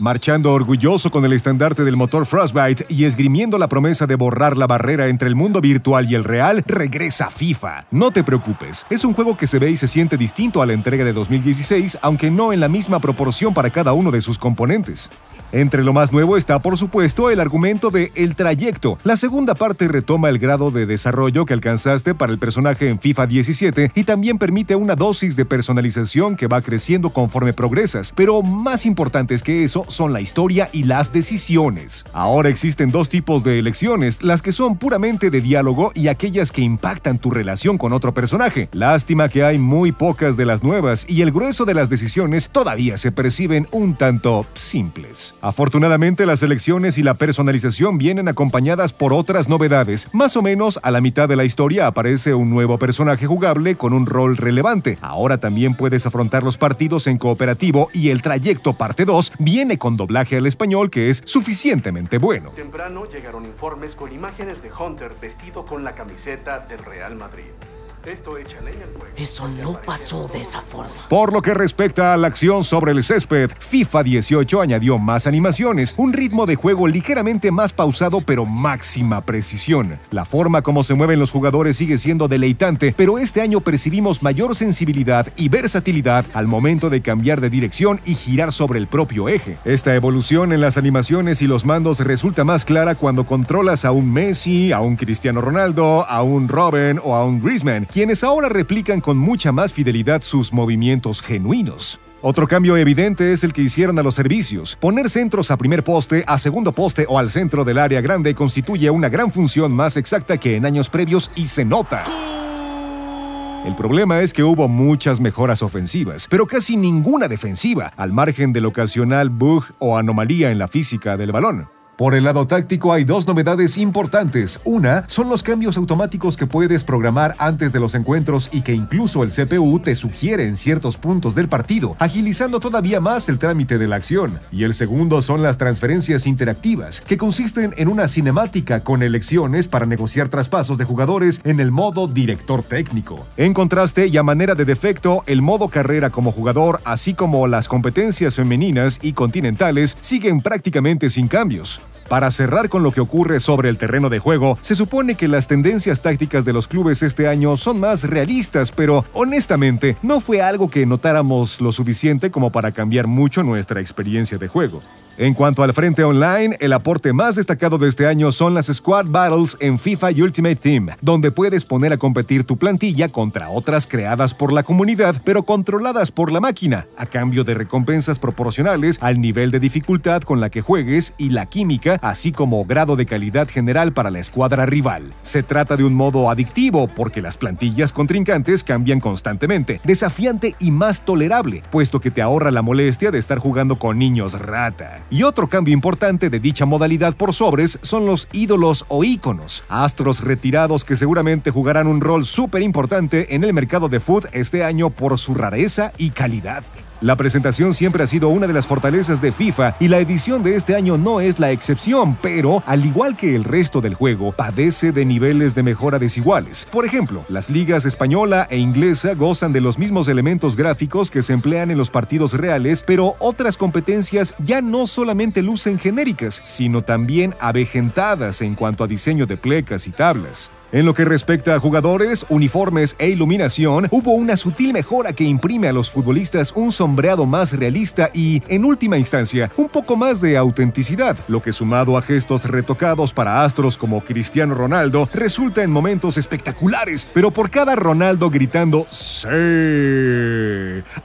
marchando orgulloso con el estandarte del motor Frostbite y esgrimiendo la promesa de borrar la barrera entre el mundo virtual y el real, regresa FIFA. No te preocupes, es un juego que se ve y se siente distinto a la entrega de 2016, aunque no en la misma proporción para cada uno de sus componentes. Entre lo más nuevo está, por supuesto, el argumento de El Trayecto. La segunda parte retoma el grado de desarrollo que alcanzaste para el personaje en FIFA 17 y también permite una dosis de personalización que va creciendo conforme progresas. Pero más importantes que eso son la historia y las decisiones. Ahora existen dos tipos de elecciones, las que son puramente de diálogo y aquellas que impactan tu relación con otro personaje. Lástima que hay muy pocas de las nuevas y el grueso de las decisiones todavía se perciben un tanto simples. Afortunadamente, las elecciones y la personalización vienen acompañadas por otras novedades. Más o menos a la mitad de la historia aparece un nuevo personaje jugable con un rol relevante. Ahora también puedes afrontar los partidos en cooperativo y el trayecto parte 2 viene con doblaje al español que es suficientemente bueno. Temprano llegaron informes con imágenes de Hunter vestido con la camiseta del Real Madrid. Esto Eso no pasó de esa forma. Por lo que respecta a la acción sobre el césped, FIFA 18 añadió más animaciones, un ritmo de juego ligeramente más pausado pero máxima precisión. La forma como se mueven los jugadores sigue siendo deleitante, pero este año percibimos mayor sensibilidad y versatilidad al momento de cambiar de dirección y girar sobre el propio eje. Esta evolución en las animaciones y los mandos resulta más clara cuando controlas a un Messi, a un Cristiano Ronaldo, a un Robin o a un Griezmann quienes ahora replican con mucha más fidelidad sus movimientos genuinos. Otro cambio evidente es el que hicieron a los servicios. Poner centros a primer poste, a segundo poste o al centro del área grande constituye una gran función más exacta que en años previos y se nota. El problema es que hubo muchas mejoras ofensivas, pero casi ninguna defensiva, al margen del ocasional bug o anomalía en la física del balón. Por el lado táctico hay dos novedades importantes. Una son los cambios automáticos que puedes programar antes de los encuentros y que incluso el CPU te sugiere en ciertos puntos del partido, agilizando todavía más el trámite de la acción. Y el segundo son las transferencias interactivas, que consisten en una cinemática con elecciones para negociar traspasos de jugadores en el modo director técnico. En contraste y a manera de defecto, el modo carrera como jugador, así como las competencias femeninas y continentales, siguen prácticamente sin cambios. Para cerrar con lo que ocurre sobre el terreno de juego, se supone que las tendencias tácticas de los clubes este año son más realistas, pero honestamente no fue algo que notáramos lo suficiente como para cambiar mucho nuestra experiencia de juego. En cuanto al frente online, el aporte más destacado de este año son las Squad Battles en FIFA y Ultimate Team, donde puedes poner a competir tu plantilla contra otras creadas por la comunidad, pero controladas por la máquina, a cambio de recompensas proporcionales al nivel de dificultad con la que juegues y la química, así como grado de calidad general para la escuadra rival. Se trata de un modo adictivo porque las plantillas contrincantes cambian constantemente, desafiante y más tolerable, puesto que te ahorra la molestia de estar jugando con niños rata. Y otro cambio importante de dicha modalidad por sobres son los ídolos o íconos, astros retirados que seguramente jugarán un rol súper importante en el mercado de food este año por su rareza y calidad. La presentación siempre ha sido una de las fortalezas de FIFA y la edición de este año no es la excepción, pero al igual que el resto del juego, padece de niveles de mejora desiguales. Por ejemplo, las ligas española e inglesa gozan de los mismos elementos gráficos que se emplean en los partidos reales, pero otras competencias ya no solamente lucen genéricas, sino también avejentadas en cuanto a diseño de plecas y tablas. En lo que respecta a jugadores, uniformes e iluminación, hubo una sutil mejora que imprime a los futbolistas un sombreado más realista y, en última instancia, un poco más de autenticidad, lo que sumado a gestos retocados para astros como Cristiano Ronaldo, resulta en momentos espectaculares, pero por cada Ronaldo gritando ¡Sí!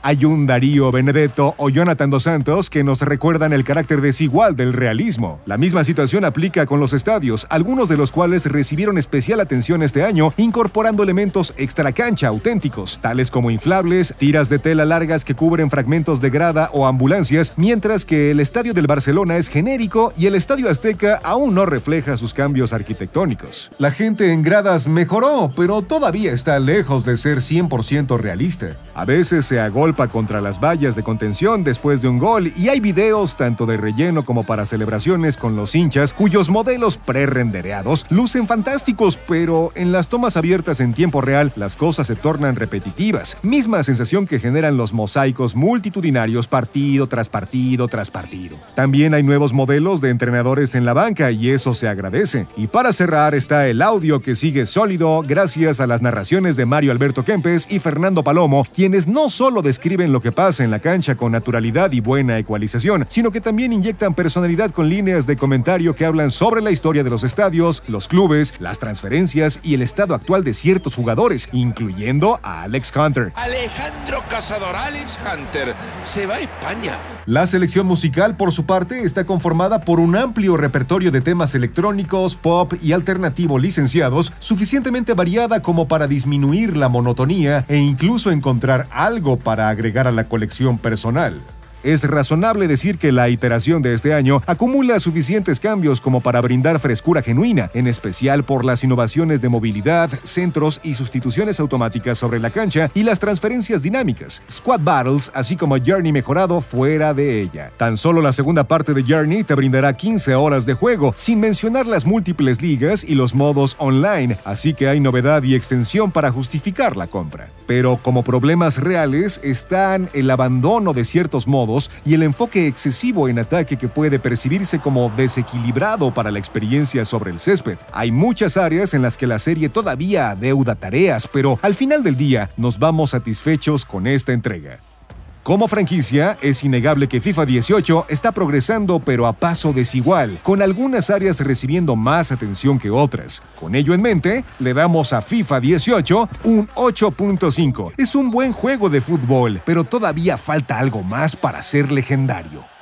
Hay un Darío Benedetto o Jonathan Dos Santos que nos recuerdan el carácter desigual del realismo. La misma situación aplica con los estadios, algunos de los cuales recibieron especial atención este año, incorporando elementos extra cancha auténticos, tales como inflables, tiras de tela largas que cubren fragmentos de grada o ambulancias, mientras que el estadio del Barcelona es genérico y el estadio Azteca aún no refleja sus cambios arquitectónicos. La gente en gradas mejoró, pero todavía está lejos de ser 100% realista. A veces se agolpa contra las vallas de contención después de un gol y hay videos tanto de relleno como para celebraciones con los hinchas cuyos modelos pre lucen fantásticos, pero pero en las tomas abiertas en tiempo real las cosas se tornan repetitivas, misma sensación que generan los mosaicos multitudinarios partido tras partido tras partido. También hay nuevos modelos de entrenadores en la banca y eso se agradece. Y para cerrar está el audio que sigue sólido gracias a las narraciones de Mario Alberto Kempes y Fernando Palomo, quienes no solo describen lo que pasa en la cancha con naturalidad y buena ecualización, sino que también inyectan personalidad con líneas de comentario que hablan sobre la historia de los estadios, los clubes, las transferencias, y el estado actual de ciertos jugadores, incluyendo a Alex Hunter. Alejandro Cazador, Alex Hunter, se va a España. La selección musical, por su parte, está conformada por un amplio repertorio de temas electrónicos, pop y alternativo licenciados, suficientemente variada como para disminuir la monotonía e incluso encontrar algo para agregar a la colección personal es razonable decir que la iteración de este año acumula suficientes cambios como para brindar frescura genuina, en especial por las innovaciones de movilidad, centros y sustituciones automáticas sobre la cancha y las transferencias dinámicas, squad battles, así como Journey mejorado fuera de ella. Tan solo la segunda parte de Journey te brindará 15 horas de juego, sin mencionar las múltiples ligas y los modos online, así que hay novedad y extensión para justificar la compra. Pero como problemas reales están el abandono de ciertos modos y el enfoque excesivo en ataque que puede percibirse como desequilibrado para la experiencia sobre el césped. Hay muchas áreas en las que la serie todavía adeuda tareas, pero al final del día nos vamos satisfechos con esta entrega. Como franquicia, es innegable que FIFA 18 está progresando pero a paso desigual, con algunas áreas recibiendo más atención que otras. Con ello en mente, le damos a FIFA 18 un 8.5. Es un buen juego de fútbol, pero todavía falta algo más para ser legendario.